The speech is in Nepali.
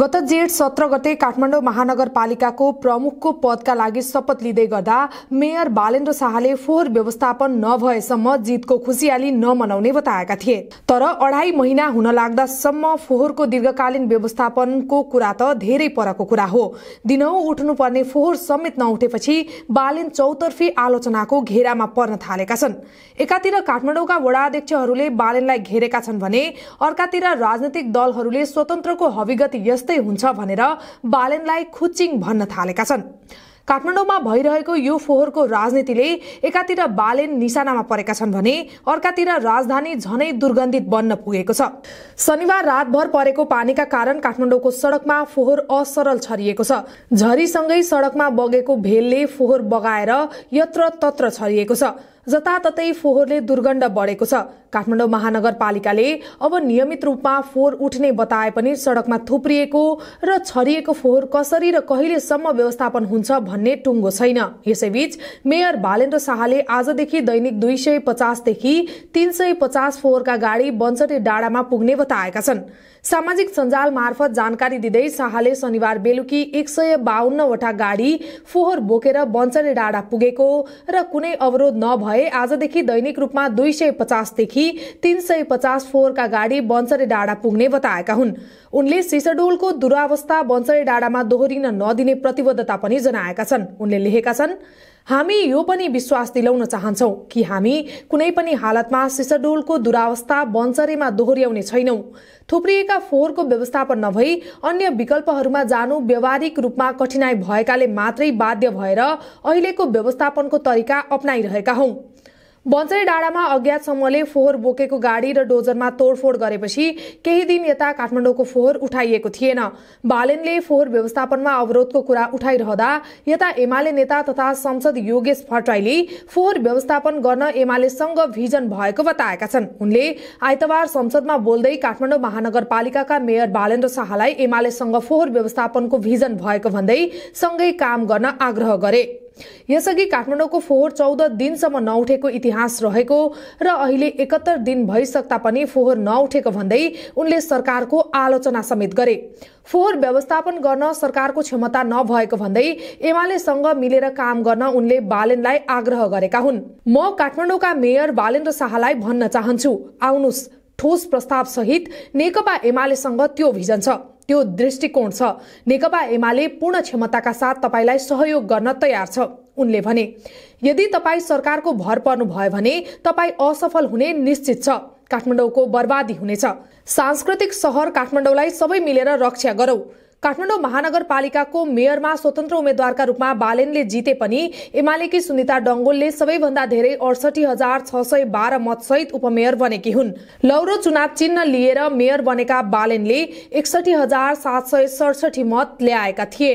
गत जेठ सत्र गते काठमाडौँ महानगरपालिकाको प्रमुखको पदका लागि शपथ लिँदै गर्दा मेयर बालेन्द्र शाहले फोहोर व्यवस्थापन नभएसम्म जितको खुसियाली नमनाउने बताएका थिए तर अढाई महिना हुन लाग्दासम्म फोहोरको दीर्घकालीन व्यवस्थापनको कुरा त धेरै परको कुरा हो दिनौ उठ्नुपर्ने फोहोर समेत नउठेपछि बालेन चौतर्फी आलोचनाको घेरामा पर्न थालेका छन् एकातिर काठमाडौँका अध्यक्षहरूले बालेनलाई घेरेका छन् भने अर्कातिर राजनैतिक दलहरूले स्वतन्त्रको हविगत यस जस्तै हुन्छ भनेर बालेनलाई खुचिङ भन्न थालेका छन् काठमाडौँमा भइरहेको यो फोहोरको राजनीतिले एकातिर बालेन निशानामा परेका छन् भने अर्कातिर राजधानी झनै दुर्गन्धित बन्न पुगेको छ शनिबार रातभर परेको पानीका कारण काठमाडौँको सडकमा फोहोर असरल छरिएको छ झरीसँगै सडकमा बगेको भेलले फोहोर बगाएर यत्र तत्र छरिएको छ जताततै फोहोरले दुर्गन्ध बढेको छ काठमाडौँ महानगरपालिकाले अब नियमित रूपमा फोहोर उठ्ने बताए पनि सडकमा थुप्रिएको र छरिएको फोहोर कसरी र कहिलेसम्म व्यवस्थापन हुन्छ भन्ने टुङ्गो छैन यसैबीच मेयर भालेन्द्र शाहले आजदेखि दैनिक दुई सय पचासदेखि तीन सय पचास फोहोरका गाडी बन्सटे डाँडामा पुग्ने बताएका छन् सामाजिक सञ्जाल मार्फत जानकारी दिँदै शाहले शनिबार बेलुकी एक सय बाहन्नवटा गाडी फोहोर बोकेर बन्चरे डाँडा पुगेको र कुनै अवरोध नभए आजदेखि दैनिक रूपमा दुई सय पचासदेखि तीन सय पचास फोहोरका गाडी बन्चरे डाँडा पुग्ने बताएका हुन् उनले सिसडोलको दुरावस्था बन्चरे डाँडामा दोहोरिन नदिने प्रतिबद्धता पनि जनाएका छन् उनले लेखेका छन् हामी यो पनि विश्वास दिलाउन चाहन्छौ कि हामी कुनै पनि हालतमा सिसडोलको दुरावस्था बन्चरेमा दोहोर्याउने छैनौँ थुप्रिएका फोहोरको व्यवस्थापन नभई अन्य विकल्पहरूमा जानु व्यावहारिक रूपमा कठिनाई भएकाले मात्रै बाध्य भएर अहिलेको व्यवस्थापनको तरिका अप्नाइरहेका हौँ बन्चै डाँडामा अज्ञात समूहले फोहोर बोकेको गाडी र डोजरमा तोडफोड गरेपछि केही दिन यता काठमाडौँको फोहोर उठाइएको थिएन बालेनले फोहोर व्यवस्थापनमा अवरोधको कुरा उठाइरहँदा यता एमाले नेता तथा संसद योगेश भट्टराईले फोहोर व्यवस्थापन गर्न एमालेसँग भिजन भएको बताएका छन् उनले आइतबार संसदमा बोल्दै काठमाडौँ महानगरपालिकाका मेयर बालेन्द्र शाहलाई एमालेसँग फोहोर व्यवस्थापनको भिजन भएको भन्दै सँगै काम गर्न आग्रह गरे यसअघि काठमाडौँको फोहोर चौध दिनसम्म नउठेको इतिहास रहेको र अहिले एकहत्तर दिन भइसक्दा पनि फोहोर नउठेको भन्दै उनले सरकारको आलोचना समेत गरे फोहोर व्यवस्थापन गर्न सरकारको क्षमता नभएको भन्दै एमालेसँग मिलेर काम गर्न उनले बालेनलाई आग्रह गरेका हुन् म काठमाडौँका मेयर बालेन्द्र शाहलाई भन्न चाहन्छु आउनुहोस् ठोस प्रस्ताव सहित नेकपा एमालेसँग त्यो भिजन छ त्यो दृष्टिकोण छ नेकपा एमाले पूर्ण क्षमताका साथ तपाईँलाई सहयोग गर्न तयार छ उनले भने यदि तपाईँ सरकारको भर पर्नुभयो भने तपाईँ असफल हुने निश्चित छ काठमाडौँको बर्बादी हुनेछ सांस्कृतिक सहर काठमाडौँलाई सबै मिलेर रक्षा गरौँ काठमाडौँ महानगरपालिकाको मेयरमा स्वतन्त्र उम्मेद्वारका रूपमा बालेनले जिते पनि एमालेकी सुनिता डङ्गोलले सबैभन्दा धेरै अडसठी हजार छ सय बाह्र मतसहित उपमेयर बनेकी हुन् लौरो चुनाव चिन्ह लिएर मेयर बनेका बालेनले एकसठी हजार सात सय सडसठी मत ल्याएका थिए